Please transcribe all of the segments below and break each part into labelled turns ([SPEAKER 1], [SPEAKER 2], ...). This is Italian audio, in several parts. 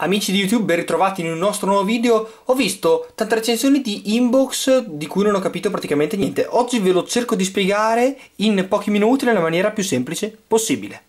[SPEAKER 1] Amici di YouTube, ben ritrovati in un nostro nuovo video. Ho visto tante recensioni di inbox di cui non ho capito praticamente niente. Oggi ve lo cerco di spiegare in pochi minuti nella maniera più semplice possibile.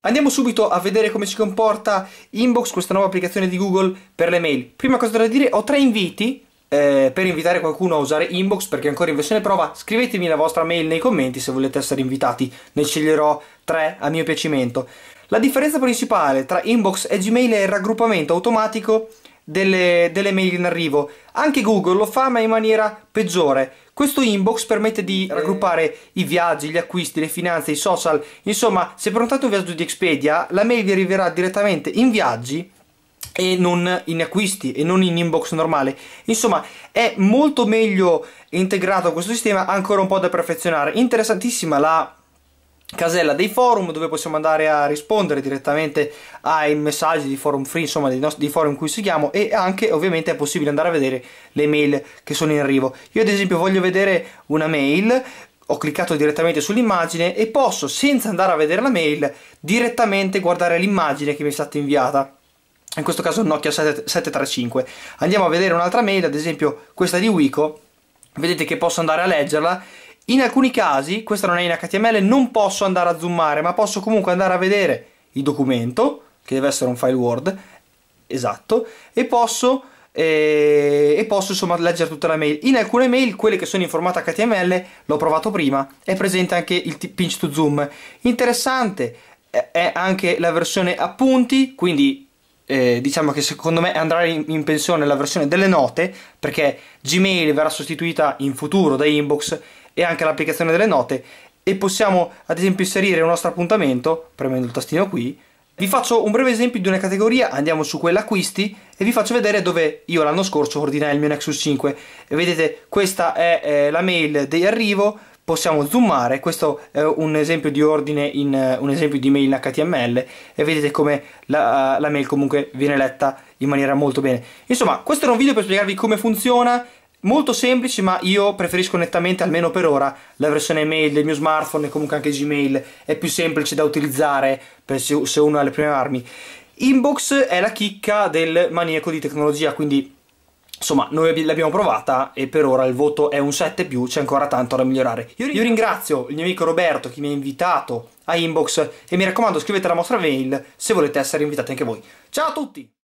[SPEAKER 1] Andiamo subito a vedere come si comporta Inbox, questa nuova applicazione di Google per le mail. Prima cosa da dire, ho tre inviti eh, per invitare qualcuno a usare inbox perché è ancora in versione prova scrivetemi la vostra mail nei commenti se volete essere invitati ne sceglierò tre a mio piacimento la differenza principale tra inbox e gmail è il raggruppamento automatico delle, delle mail in arrivo anche google lo fa ma in maniera peggiore questo inbox permette di eh. raggruppare i viaggi, gli acquisti, le finanze, i social. Insomma, se prontate un viaggio di Expedia, la mail vi arriverà direttamente in viaggi e non in acquisti e non in inbox normale. Insomma, è molto meglio integrato questo sistema, ancora un po' da perfezionare. Interessantissima la casella dei forum dove possiamo andare a rispondere direttamente ai messaggi di forum free, insomma dei, nostri, dei forum in cui seguiamo e anche ovviamente è possibile andare a vedere le mail che sono in arrivo. Io ad esempio voglio vedere una mail ho cliccato direttamente sull'immagine e posso, senza andare a vedere la mail, direttamente guardare l'immagine che mi è stata inviata in questo caso Nokia 735. Andiamo a vedere un'altra mail, ad esempio questa di Wiko, vedete che posso andare a leggerla. In alcuni casi, questa non è in HTML, non posso andare a zoomare, ma posso comunque andare a vedere il documento, che deve essere un file Word, esatto, e posso, eh, e posso insomma leggere tutta la mail. In alcune mail, quelle che sono in formato HTML, l'ho provato prima, è presente anche il pinch to zoom. Interessante eh, è anche la versione appunti, quindi eh, diciamo che secondo me andrà in, in, pensione la versione delle note perché Gmail verrà sostituita in futuro da Inbox e anche l'applicazione delle note e possiamo ad esempio inserire il nostro appuntamento premendo il tastino qui vi faccio un breve esempio di una categoria, andiamo su quella acquisti e vi faccio vedere dove io l'anno scorso ordinai il mio Nexus 5. E vedete, questa è eh, la mail di arrivo, possiamo zoomare, questo è un esempio di ordine, in, eh, un esempio di mail in HTML e vedete come la, eh, la, mail comunque viene letta in maniera molto bene. Insomma, questo era un video per spiegarvi come funziona, molto semplice ma io preferisco nettamente, almeno per ora, la versione mail del mio smartphone e comunque anche Gmail è più semplice da utilizzare se uno ha le prime armi. Inbox è la chicca del maniaco di tecnologia, quindi Insomma, noi l'abbiamo provata e per ora il voto è un 7 più, c'è ancora tanto da migliorare. Io, io ringrazio il mio amico Roberto che mi ha invitato a inbox e mi raccomando scrivete la vostra mail se volete essere invitati anche voi. Ciao a tutti!